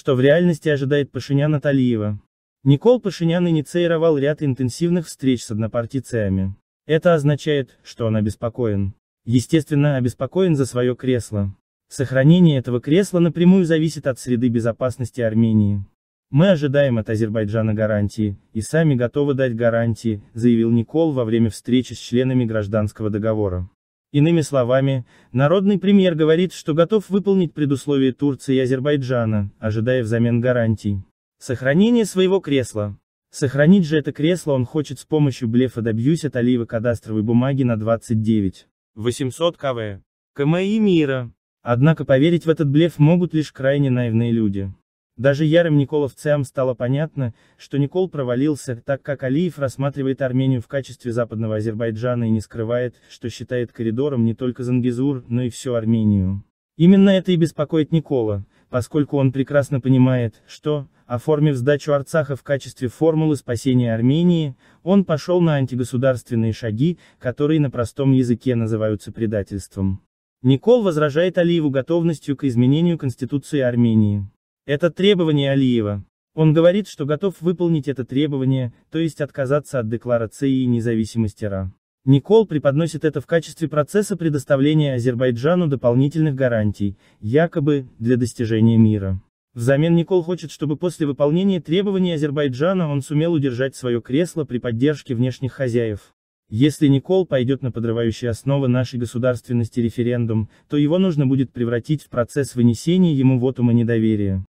что в реальности ожидает Пашиняна Талиева. Никол Пашинян инициировал ряд интенсивных встреч с однопартийцами. Это означает, что он обеспокоен. Естественно, обеспокоен за свое кресло. Сохранение этого кресла напрямую зависит от среды безопасности Армении. Мы ожидаем от Азербайджана гарантии, и сами готовы дать гарантии, заявил Никол во время встречи с членами гражданского договора. Иными словами, народный премьер говорит, что готов выполнить предусловия Турции и Азербайджана, ожидая взамен гарантий. Сохранение своего кресла. Сохранить же это кресло он хочет с помощью блефа добьюсь от Алиева кадастровой бумаги на 29. 800 КВ. КМИ мира. Однако поверить в этот блеф могут лишь крайне наивные люди. Даже ярым Николовцам стало понятно, что Никол провалился, так как Алиев рассматривает Армению в качестве западного Азербайджана и не скрывает, что считает коридором не только Зангизур, но и всю Армению. Именно это и беспокоит Никола, поскольку он прекрасно понимает, что, оформив сдачу Арцаха в качестве формулы спасения Армении, он пошел на антигосударственные шаги, которые на простом языке называются предательством. Никол возражает Алиеву готовностью к изменению Конституции Армении. Это требование Алиева. Он говорит, что готов выполнить это требование, то есть отказаться от декларации и независимости РА. Никол преподносит это в качестве процесса предоставления Азербайджану дополнительных гарантий, якобы, для достижения мира. Взамен Никол хочет, чтобы после выполнения требований Азербайджана он сумел удержать свое кресло при поддержке внешних хозяев. Если Никол пойдет на подрывающие основы нашей государственности референдум, то его нужно будет превратить в процесс вынесения ему вотума недоверия.